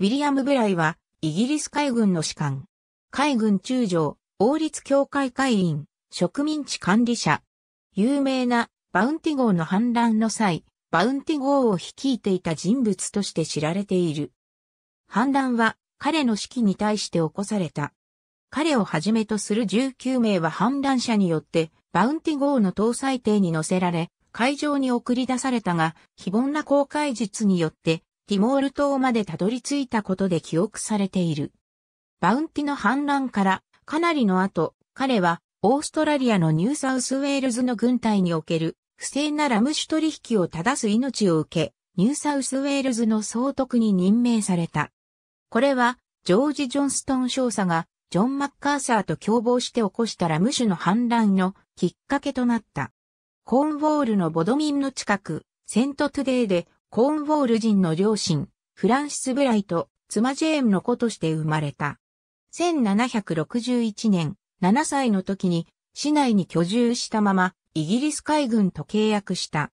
ウィリアム・ブライは、イギリス海軍の士官。海軍中将、王立協会会員、植民地管理者。有名なバウンティ号の反乱の際、バウンティ号を率いていた人物として知られている。反乱は彼の指揮に対して起こされた。彼をはじめとする19名は反乱者によってバウンティ号の搭載艇に乗せられ、海上に送り出されたが、非凡な公開術によってティモール島までたどり着いたことで記憶されている。バウンティの反乱からかなりの後、彼はオーストラリアのニューサウスウェールズの軍隊における不正なラム酒取引を正す命を受け、ニューサウスウェールズの総督に任命された。これは、ジョージ・ジョンストン少佐が、ジョン・マッカーサーと共謀して起こしたラム酒の反乱のきっかけとなった。コーンウォールのボドミンの近く、セントトゥデーでコーンウォール人の両親、フランシス・ブライト、妻ジェームの子として生まれた。1761年、7歳の時に市内に居住したままイギリス海軍と契約した。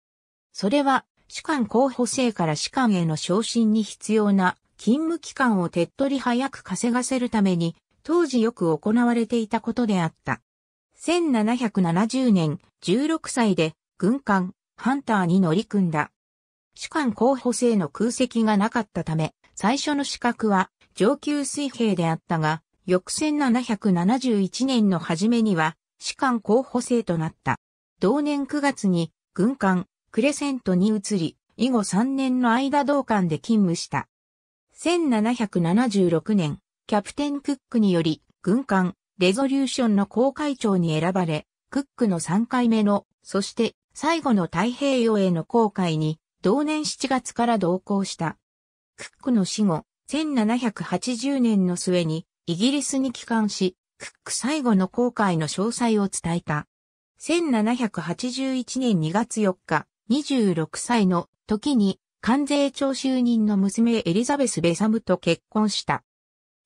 それは士官候補生から士官への昇進に必要な勤務期間を手っ取り早く稼がせるために当時よく行われていたことであった。1770年16歳で軍艦ハンターに乗り組んだ。士官候補生の空席がなかったため、最初の資格は上級水兵であったが、翌1771年の初めには、士官候補生となった。同年9月に、軍艦、クレセントに移り、以後3年の間同艦で勤務した。1776年、キャプテン・クックにより、軍艦、レゾリューションの公会長に選ばれ、クックの3回目の、そして最後の太平洋への航海に同年7月から同行した。クックの死後、1780年の末にイギリスに帰還し、クック最後の航海の詳細を伝えた。1781年2月4日、26歳の時に関税徴収人の娘エリザベス・ベサムと結婚した。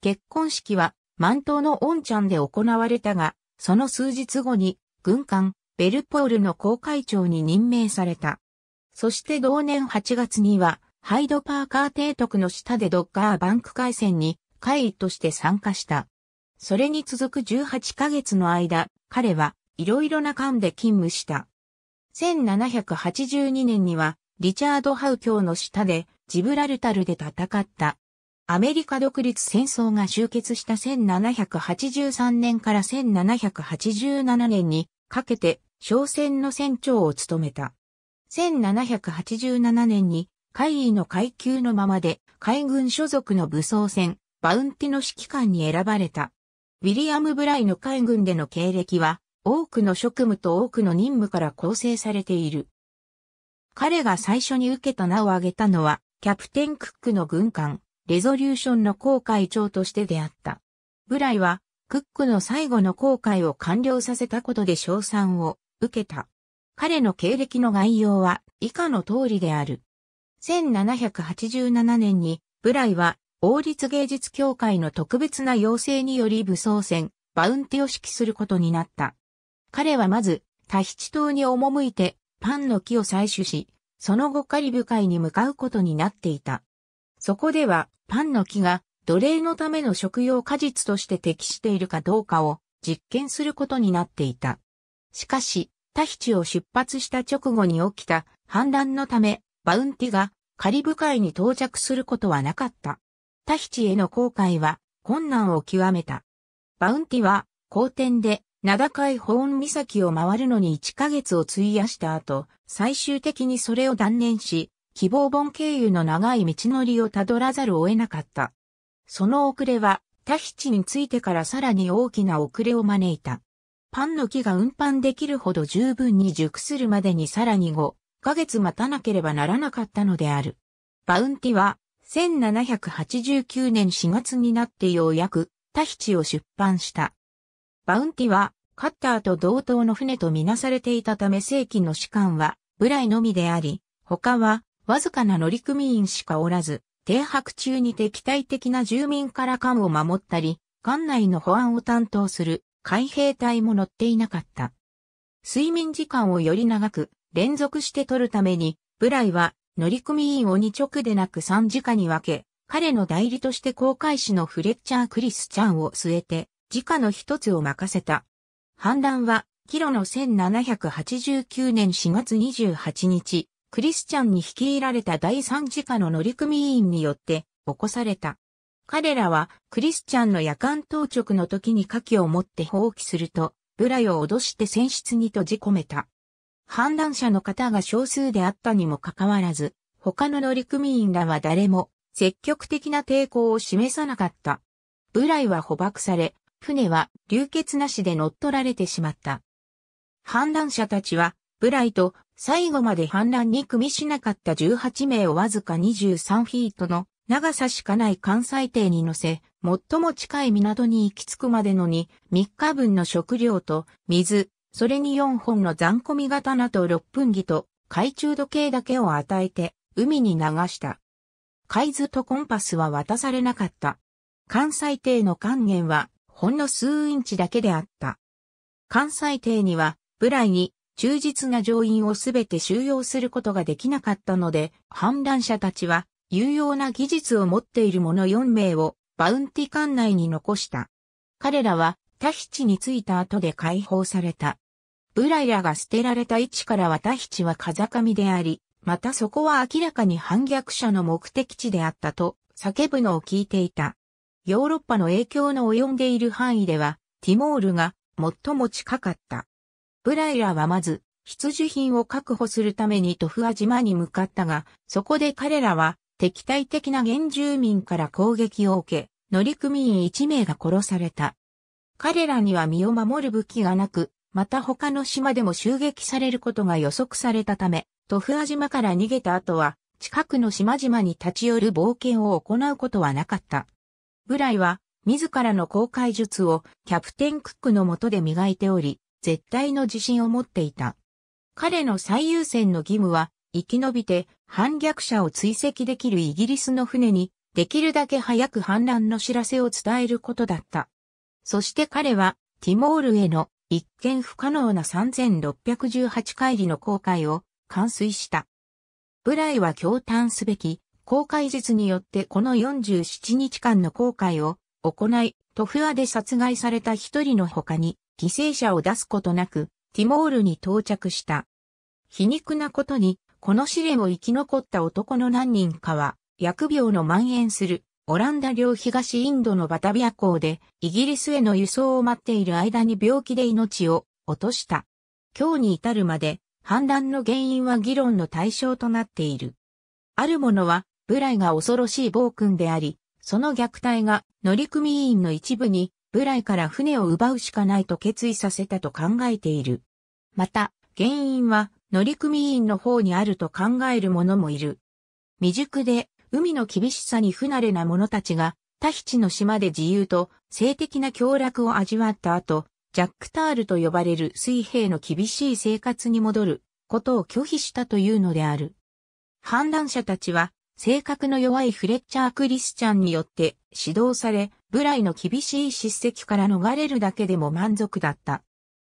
結婚式は満島のオンチャンで行われたが、その数日後に軍艦ベルポールの航海長に任命された。そして同年8月には、ハイドパーカー提督の下でドッカーバンク海戦に会議として参加した。それに続く18ヶ月の間、彼はいろいろな艦で勤務した。1782年には、リチャード・ハウ卿の下で、ジブラルタルで戦った。アメリカ独立戦争が終結した1783年から1787年にかけて、商船の船長を務めた。1787年に海尉の階級のままで海軍所属の武装船、バウンティの指揮官に選ばれた。ウィリアム・ブライの海軍での経歴は、多くの職務と多くの任務から構成されている。彼が最初に受けた名を挙げたのは、キャプテン・クックの軍艦、レゾリューションの航海長としてであった。ブライは、クックの最後の航海を完了させたことで賞賛を受けた。彼の経歴の概要は以下の通りである。1787年に、ブライは、王立芸術協会の特別な要請により武装船、バウンティを指揮することになった。彼はまず、タヒチ島に赴いて、パンの木を採取し、その後カリブ海に向かうことになっていた。そこでは、パンの木が奴隷のための食用果実として適しているかどうかを実験することになっていた。しかし、タヒチを出発した直後に起きた反乱のため、バウンティがカリブ海に到着することはなかった。タヒチへの航海は困難を極めた。バウンティは、好天で、名高い保温岬を回るのに1ヶ月を費やした後、最終的にそれを断念し、希望本経由の長い道のりをたどらざるを得なかった。その遅れは、タヒチについてからさらに大きな遅れを招いた。パンの木が運搬できるほど十分に熟するまでにさらに5ヶ月待たなければならなかったのである。バウンティは、1789年4月になってようやく、タヒチを出版した。バウンティは、カッターと同等の船とみなされていたため正規の士官は、部来のみであり、他は、わずかな乗組員しかおらず、停泊中に敵対的な住民から艦を守ったり、艦内の保安を担当する海兵隊も乗っていなかった。睡眠時間をより長く連続して取るために、ブライは乗組員を2直でなく3時間に分け、彼の代理として航海士のフレッチャー・クリスチャンを据えて、時価の一つを任せた。反乱は、キロの1789年4月28日、クリスチャンに率いられた第3次間の乗組員によって起こされた。彼らはクリスチャンの夜間当直の時に火器を持って放棄すると、ブライを脅して船室に閉じ込めた。反乱者の方が少数であったにもかかわらず、他の乗組員らは誰も積極的な抵抗を示さなかった。ブライは捕獲され、船は流血なしで乗っ取られてしまった。反乱者たちは、ブライと最後まで反乱に組みしなかった18名をわずか23フィートの長さしかない関西艇に乗せ、最も近い港に行き着くまでのに、3日分の食料と水、それに4本の残込み刀と6分儀と懐中時計だけを与えて、海に流した。海図とコンパスは渡されなかった。関西艇の還元は、ほんの数インチだけであった。関西艇には、部来に忠実な乗員をすべて収容することができなかったので、反乱者たちは有用な技術を持っている者4名をバウンティ管内に残した。彼らはタヒチに着いた後で解放された。ブライラが捨てられた位置からはタヒチは風上であり、またそこは明らかに反逆者の目的地であったと叫ぶのを聞いていた。ヨーロッパの影響の及んでいる範囲では、ティモールが最も近かった。ブライラはまず、必需品を確保するためにトフア島に向かったが、そこで彼らは敵対的な原住民から攻撃を受け、乗組員1名が殺された。彼らには身を守る武器がなく、また他の島でも襲撃されることが予測されたため、トフア島から逃げた後は、近くの島々に立ち寄る冒険を行うことはなかった。ブライは、自らの公開術をキャプテンクックの下で磨いており、絶対の自信を持っていた。彼の最優先の義務は、生き延びて反逆者を追跡できるイギリスの船に、できるだけ早く反乱の知らせを伝えることだった。そして彼は、ティモールへの一見不可能な3618回りの航海を完遂した。ブライは驚嘆すべき、航海術によってこの47日間の航海を行い、トフアで殺害された一人の他に犠牲者を出すことなく、ティモールに到着した。皮肉なことに、この試練を生き残った男の何人かは、疫病の蔓延する、オランダ領東インドのバタビア港で、イギリスへの輸送を待っている間に病気で命を落とした。今日に至るまで、反乱の原因は議論の対象となっている。ある者は、部来が恐ろしい暴君であり、その虐待が乗組員の一部に、部来から船を奪うしかないと決意させたと考えている。また、原因は乗組員の方にあると考える者もいる。未熟で、海の厳しさに不慣れな者たちが、タヒチの島で自由と性的な享楽を味わった後、ジャックタールと呼ばれる水兵の厳しい生活に戻ることを拒否したというのである。反乱者たちは、性格の弱いフレッチャー・クリスチャンによって指導され、部来の厳しい叱責から逃れるだけでも満足だった。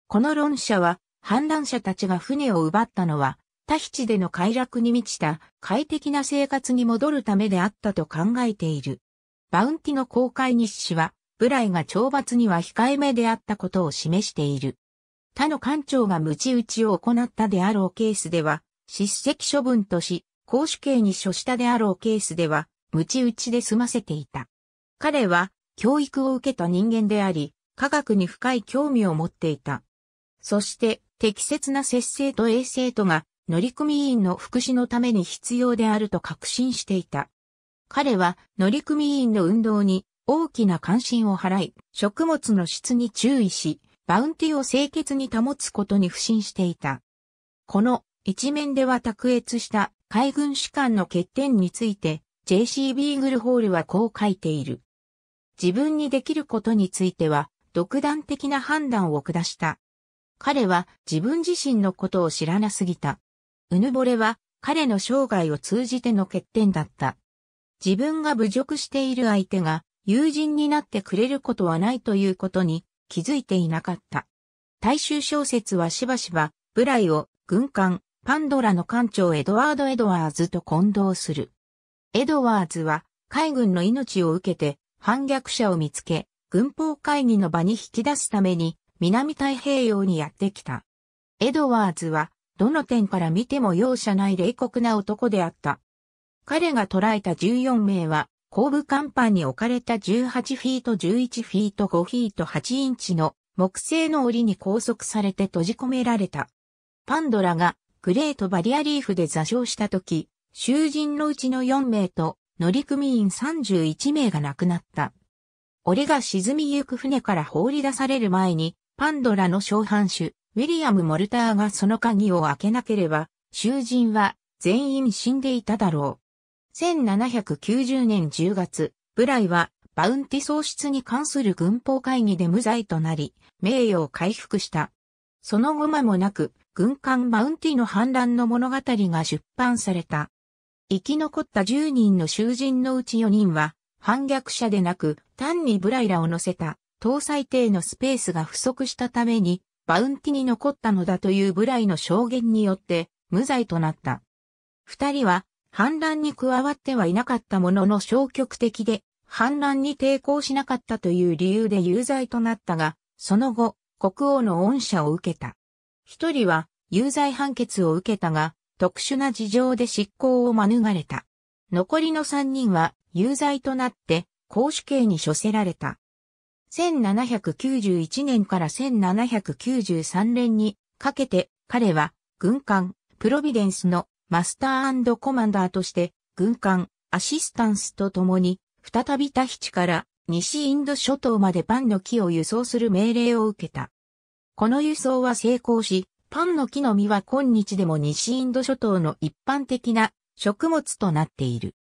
この論者は、反乱者たちが船を奪ったのは、タヒチでの快楽に満ちた快適な生活に戻るためであったと考えている。バウンティの公開日誌は、ブライが懲罰には控えめであったことを示している。他の艦長が無知打ちを行ったであろうケースでは、叱責処分とし、公主刑に処したであろうケースでは、無知打ちで済ませていた。彼は、教育を受けた人間であり、科学に深い興味を持っていた。そして、適切な節制と衛生とが、乗組員の福祉のために必要であると確信していた。彼は乗組員の運動に大きな関心を払い、食物の質に注意し、バウンティを清潔に保つことに不信していた。この一面では卓越した海軍士官の欠点について、JC ビーグルホールはこう書いている。自分にできることについては、独断的な判断を下した。彼は自分自身のことを知らなすぎた。うぬぼれは彼の生涯を通じての欠点だった。自分が侮辱している相手が友人になってくれることはないということに気づいていなかった。大衆小説はしばしば、ブライを軍艦、パンドラの艦長エドワード・エドワーズと混同する。エドワーズは海軍の命を受けて反逆者を見つけ、軍法会議の場に引き出すために南太平洋にやってきた。エドワーズは、どの点から見ても容赦ない冷酷な男であった。彼が捕らえた14名は、後部甲板に置かれた18フィート11フィート5フィート8インチの木製の檻に拘束されて閉じ込められた。パンドラがグレートバリアリーフで座礁した時、囚人のうちの4名と乗組員31名が亡くなった。俺が沈みゆく船から放り出される前にパンドラの小藩主、ウィリアム・モルターがその鍵を開けなければ、囚人は全員死んでいただろう。1790年10月、ブライはバウンティ喪失に関する軍法会議で無罪となり、名誉を回復した。その後間もなく、軍艦バウンティの反乱の物語が出版された。生き残った10人の囚人のうち4人は、反逆者でなく、単にブライラを乗せた搭載艇のスペースが不足したために、バウンティに残ったのだというブライの証言によって、無罪となった。二人は、反乱に加わってはいなかったものの消極的で、反乱に抵抗しなかったという理由で有罪となったが、その後、国王の恩赦を受けた。一人は、有罪判決を受けたが、特殊な事情で執行を免れた。残りの三人は、有罪となって、公主刑に処せられた。1791年から1793年にかけて彼は軍艦プロビデンスのマスターコマンダーとして軍艦アシスタンスと共に再びタヒチから西インド諸島までパンの木を輸送する命令を受けた。この輸送は成功し、パンの木の実は今日でも西インド諸島の一般的な食物となっている。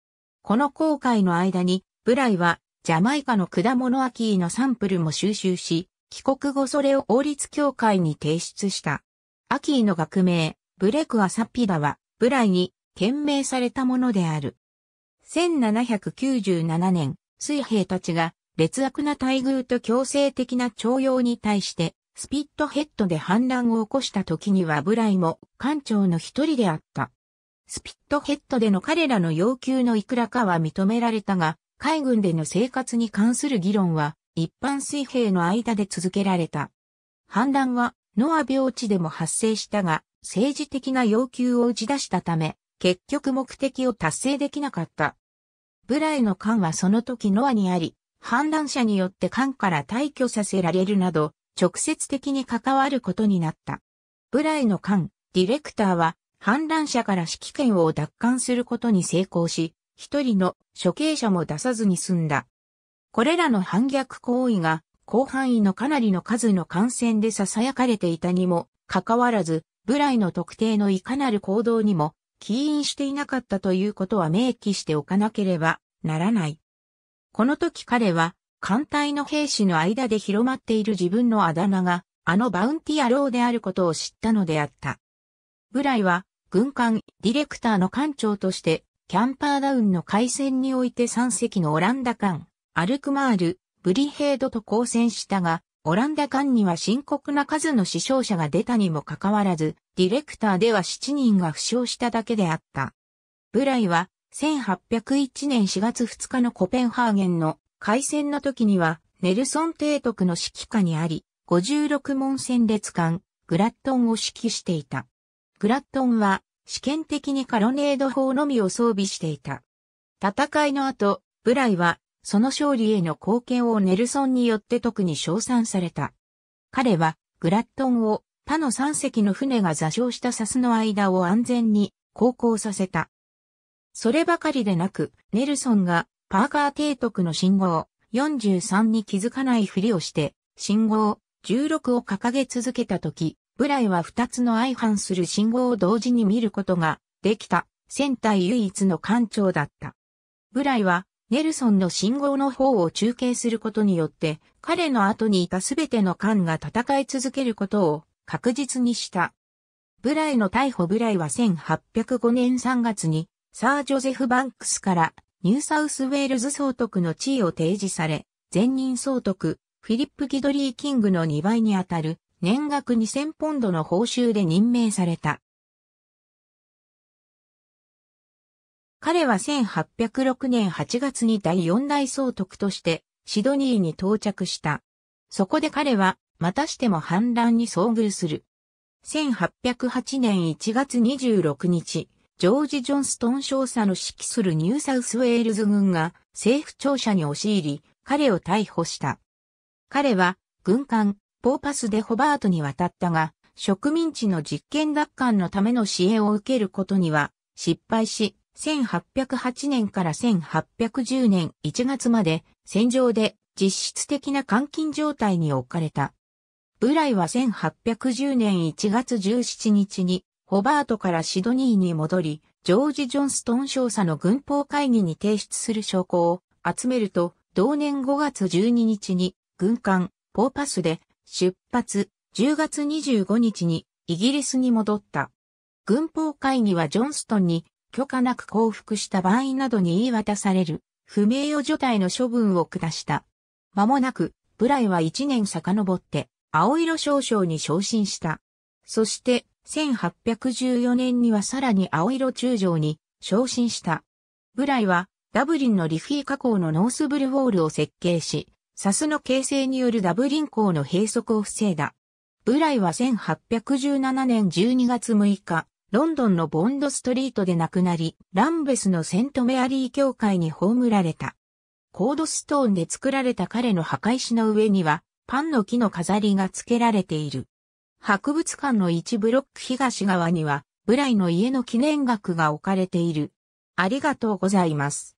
この航海の間に、ブライはジャマイカの果物アキーのサンプルも収集し、帰国後それを王立協会に提出した。アキーの学名、ブレクアサピダは、ブライに、懸命されたものである。1797年、水兵たちが、劣悪な待遇と強制的な徴用に対して、スピットヘッドで反乱を起こした時にはブライも艦長の一人であった。スピットヘッドでの彼らの要求のいくらかは認められたが、海軍での生活に関する議論は一般水兵の間で続けられた。反乱はノア病地でも発生したが政治的な要求を打ち出したため結局目的を達成できなかった。ブライの艦はその時ノアにあり、反乱者によって艦から退去させられるなど、直接的に関わることになった。ブライの艦、ディレクターは、反乱者から指揮権を奪還することに成功し、一人の処刑者も出さずに済んだ。これらの反逆行為が広範囲のかなりの数の感染で囁かれていたにもかかわらず、部来の特定のいかなる行動にも起因していなかったということは明記しておかなければならない。この時彼は、艦隊の兵士の間で広まっている自分のあだ名が、あのバウンティアローであることを知ったのであった。ブライは、軍艦ディレクターの艦長として、キャンパーダウンの海戦において3隻のオランダ艦、アルクマール、ブリヘードと交戦したが、オランダ艦には深刻な数の死傷者が出たにもかかわらず、ディレクターでは7人が負傷しただけであった。ブライは、1801年4月2日のコペンハーゲンの海戦の時には、ネルソン提督の指揮下にあり、56門戦列艦、グラットンを指揮していた。グラットンは、試験的にカロネード砲のみを装備していた。戦いの後、ブライは、その勝利への貢献をネルソンによって特に称賛された。彼は、グラットンを、他の3隻の船が座礁したサスの間を安全に航行させた。そればかりでなく、ネルソンがパーカー提督の信号43に気づかないふりをして、信号16を掲げ続けたとき、ブライは2つの相反する信号を同時に見ることができた船体唯一の艦長だった。ブライはネルソンの信号の方を中継することによって彼の後にいたすべての艦が戦い続けることを確実にした。ブライの逮捕ブライは1805年3月にサー・ジョゼフ・バンクスからニューサウスウェールズ総督の地位を提示され、前任総督、フィリップ・ギドリー・キングの2倍にあたる年額2000ポンドの報酬で任命された。彼は1806年8月に第四大総督としてシドニーに到着した。そこで彼はまたしても反乱に遭遇する。1808年1月26日、ジョージ・ジョンストン少佐の指揮するニューサウスウェールズ軍が政府庁舎に押し入り、彼を逮捕した。彼は軍艦ーパスでホバートに渡ったが、植民地の実験奪還のための支援を受けることには失敗し、1808年から1810年1月まで戦場で実質的な監禁状態に置かれた。ブライは1810年1月17日にホバートからシドニーに戻り、ジョージ・ジョンストン少佐の軍法会議に提出する証拠を集めると、同年5月12日に軍艦ポーパスで出発、10月25日にイギリスに戻った。軍法会議はジョンストンに許可なく降伏した場合などに言い渡される不名誉除隊の処分を下した。間もなく、ブライは1年遡って青色少将に昇進した。そして、1814年にはさらに青色中将に昇進した。ブライはダブリンのリフィー工のノースブルウォールを設計し、サスの形成によるダブリン港の閉塞を防いだ。ブライは1817年12月6日、ロンドンのボンドストリートで亡くなり、ランベスのセントメアリー教会に葬られた。コードストーンで作られた彼の墓石の上には、パンの木の飾りが付けられている。博物館の一ブロック東側には、ブライの家の記念額が置かれている。ありがとうございます。